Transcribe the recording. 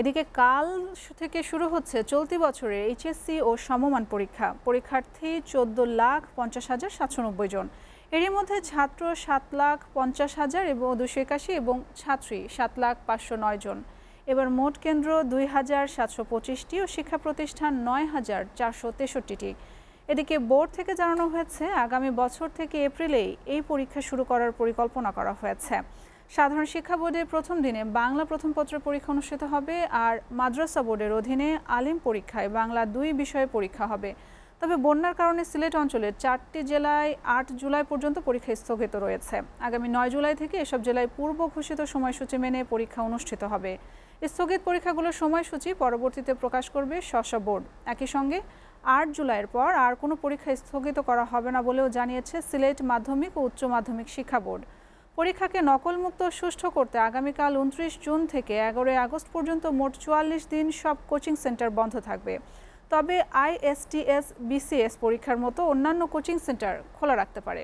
এদিকে কাল থেকে শুরু হচ্ছে চলতি বছরের এইচএসসি ও সমমান পরীক্ষা পরীক্ষার্থী চোদ্দ লাখ পঞ্চাশ হাজার সাতশো নব্বই জন এরই মধ্যে ছাত্র সাত লাখ পঞ্চাশ হাজার এবং দুশো একাশি এবং ছাত্রী সাত লাখ পাঁচশো নয় জন এবার মোট কেন্দ্র দুই হাজার সাতশো পঁচিশটি ও শিক্ষা প্রতিষ্ঠান নয় হাজার চারশো তেষট্টিটি এদিকে বোর্ড থেকে জানানো হয়েছে আগামী বছর থেকে এপ্রিলেই এই পরীক্ষা শুরু করার পরিকল্পনা করা হয়েছে সাধারণ শিক্ষা বোর্ডের প্রথম দিনে বাংলা প্রথম পত্র পরীক্ষা অনুষ্ঠিত হবে আর মাদ্রাসা বোর্ডের অধীনে আলিম পরীক্ষায় বাংলা দুই বিষয়ে পরীক্ষা হবে তবে বন্যার কারণে সিলেট অঞ্চলের চারটি জেলায় আট জুলাই পর্যন্ত পরীক্ষা স্থগিত রয়েছে আগামী নয় জুলাই থেকে এসব জেলায় পূর্ব ঘোষিত সময়সূচি মেনে পরীক্ষা অনুষ্ঠিত হবে স্থগিত পরীক্ষাগুলোর সময়সূচি পরবর্তীতে প্রকাশ করবে স্বশ বোর্ড একই সঙ্গে আট জুলাইয়ের পর আর কোনো পরীক্ষা স্থগিত করা হবে না বলেও জানিয়েছে সিলেট মাধ্যমিক ও উচ্চ মাধ্যমিক শিক্ষা বোর্ড পরীক্ষাকে নকলমুক্ত সুষ্ঠু করতে আগামীকাল উনত্রিশ জুন থেকে এগারোই আগস্ট পর্যন্ত মোট চুয়াল্লিশ দিন সব কোচিং সেন্টার বন্ধ থাকবে তবে আইএসটিএস বিসিএস পরীক্ষার মতো অন্যান্য কোচিং সেন্টার খোলা রাখতে পারে